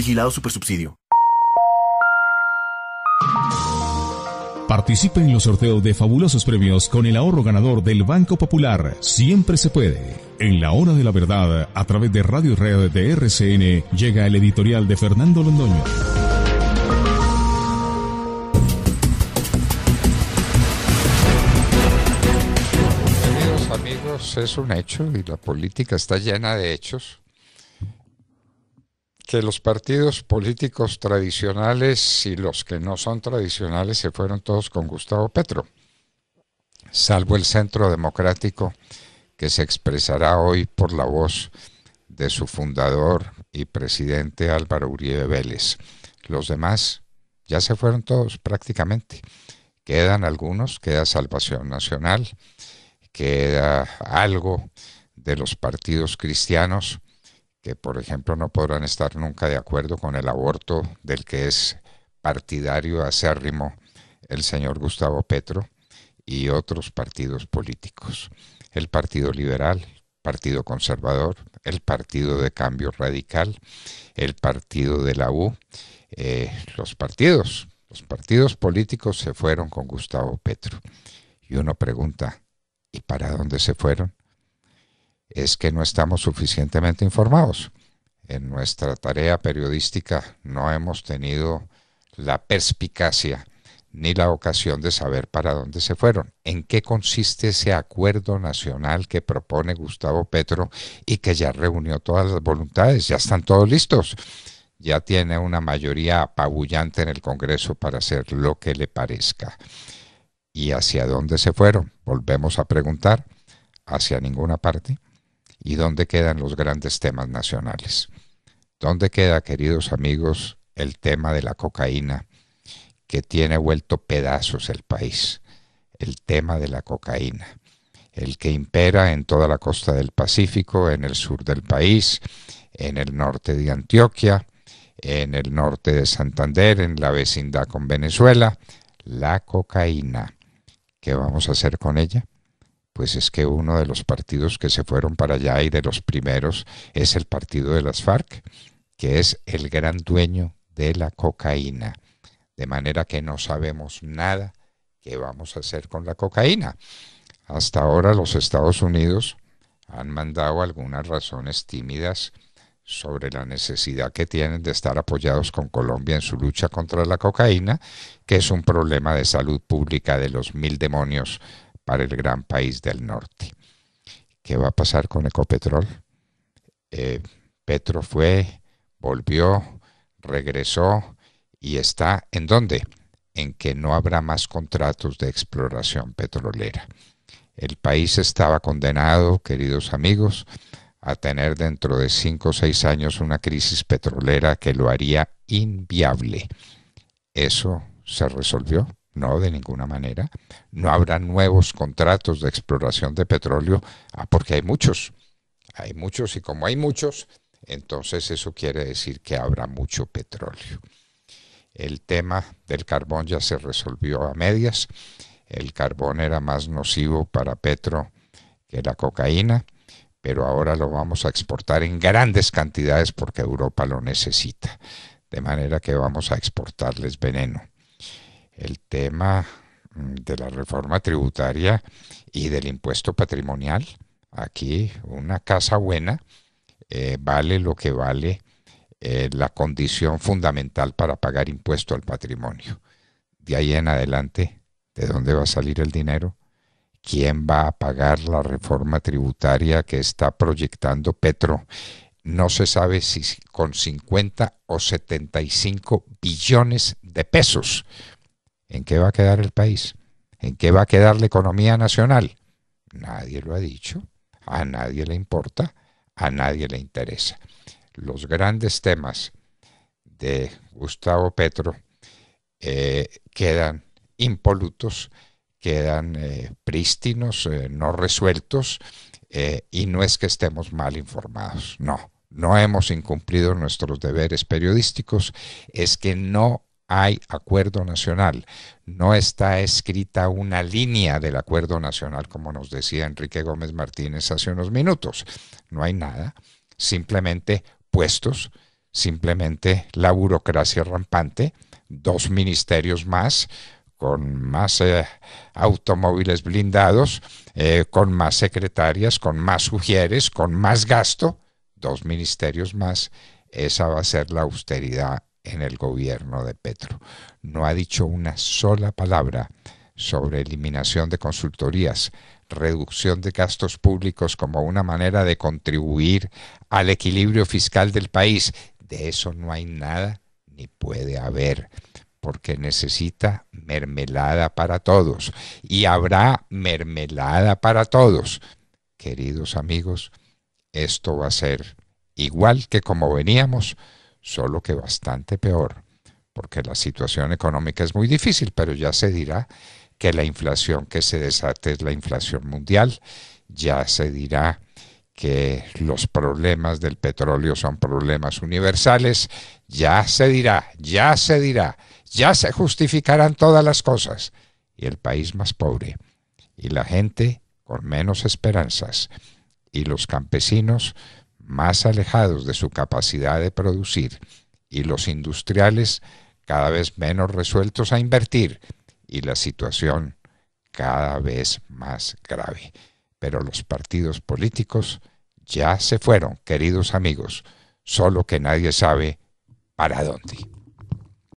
Vigilado Supersubsidio. Participe en los sorteos de fabulosos premios con el ahorro ganador del Banco Popular. Siempre se puede. En la hora de la verdad, a través de Radio Red de RCN, llega el editorial de Fernando Londoño. Queridos amigos, es un hecho y la política está llena de hechos que este, los partidos políticos tradicionales y los que no son tradicionales se fueron todos con Gustavo Petro, salvo el Centro Democrático que se expresará hoy por la voz de su fundador y presidente Álvaro Uribe Vélez. Los demás ya se fueron todos prácticamente. Quedan algunos, queda Salvación Nacional, queda algo de los partidos cristianos que por ejemplo no podrán estar nunca de acuerdo con el aborto del que es partidario acérrimo el señor Gustavo Petro y otros partidos políticos, el Partido Liberal, Partido Conservador, el Partido de Cambio Radical, el Partido de la U, eh, los partidos, los partidos políticos se fueron con Gustavo Petro. Y uno pregunta, ¿y para dónde se fueron? es que no estamos suficientemente informados. En nuestra tarea periodística no hemos tenido la perspicacia ni la ocasión de saber para dónde se fueron, en qué consiste ese acuerdo nacional que propone Gustavo Petro y que ya reunió todas las voluntades, ya están todos listos, ya tiene una mayoría apabullante en el Congreso para hacer lo que le parezca. ¿Y hacia dónde se fueron? Volvemos a preguntar, hacia ninguna parte. ¿Y dónde quedan los grandes temas nacionales? ¿Dónde queda, queridos amigos, el tema de la cocaína que tiene vuelto pedazos el país? El tema de la cocaína, el que impera en toda la costa del Pacífico, en el sur del país, en el norte de Antioquia, en el norte de Santander, en la vecindad con Venezuela, la cocaína. ¿Qué vamos a hacer con ella? pues es que uno de los partidos que se fueron para allá y de los primeros es el partido de las FARC, que es el gran dueño de la cocaína. De manera que no sabemos nada qué vamos a hacer con la cocaína. Hasta ahora los Estados Unidos han mandado algunas razones tímidas sobre la necesidad que tienen de estar apoyados con Colombia en su lucha contra la cocaína, que es un problema de salud pública de los mil demonios el gran país del norte. ¿Qué va a pasar con Ecopetrol? Eh, Petro fue, volvió, regresó y está en dónde? En que no habrá más contratos de exploración petrolera. El país estaba condenado, queridos amigos, a tener dentro de cinco o seis años una crisis petrolera que lo haría inviable. Eso se resolvió no, de ninguna manera. No habrá nuevos contratos de exploración de petróleo ah, porque hay muchos. Hay muchos y como hay muchos, entonces eso quiere decir que habrá mucho petróleo. El tema del carbón ya se resolvió a medias. El carbón era más nocivo para Petro que la cocaína, pero ahora lo vamos a exportar en grandes cantidades porque Europa lo necesita. De manera que vamos a exportarles veneno el tema mm, de la reforma tributaria y del impuesto patrimonial. Aquí una casa buena eh, vale lo que vale eh, la condición fundamental para pagar impuesto al patrimonio. De ahí en adelante, ¿de dónde va a salir el dinero? ¿Quién va a pagar la reforma tributaria que está proyectando Petro? No se sabe si con 50 o 75 billones de pesos ¿En qué va a quedar el país? ¿En qué va a quedar la economía nacional? Nadie lo ha dicho, a nadie le importa, a nadie le interesa. Los grandes temas de Gustavo Petro eh, quedan impolutos, quedan eh, prístinos, eh, no resueltos, y no es que estemos mal informados, no. No hemos incumplido nuestros deberes periodísticos, es que no hay acuerdo nacional. No está escrita una línea del acuerdo nacional, como nos decía Enrique Gómez Martínez hace unos minutos. No hay nada, simplemente puestos, simplemente la burocracia rampante, dos ministerios más, con más eh, automóviles blindados, eh, con más secretarias, con más sugieres, con más gasto, dos ministerios más. Esa va a ser la austeridad en el gobierno de Petro. No ha dicho una sola palabra sobre eliminación de consultorías, reducción de gastos públicos como una manera de contribuir al equilibrio fiscal del país. De eso no hay nada ni puede haber, porque necesita mermelada para todos. Y habrá mermelada para todos. Queridos amigos, esto va a ser igual que como veníamos solo que bastante peor, porque la situación económica es muy difícil, pero ya se dirá que la inflación que se desate es la inflación mundial, ya se dirá que los problemas del petróleo son problemas universales, ya se dirá, ya se dirá, ya se justificarán todas las cosas. Y el país más pobre, y la gente con menos esperanzas, y los campesinos más alejados de su capacidad de producir y los industriales cada vez menos resueltos a invertir y la situación cada vez más grave. Pero los partidos políticos ya se fueron, queridos amigos, solo que nadie sabe para dónde.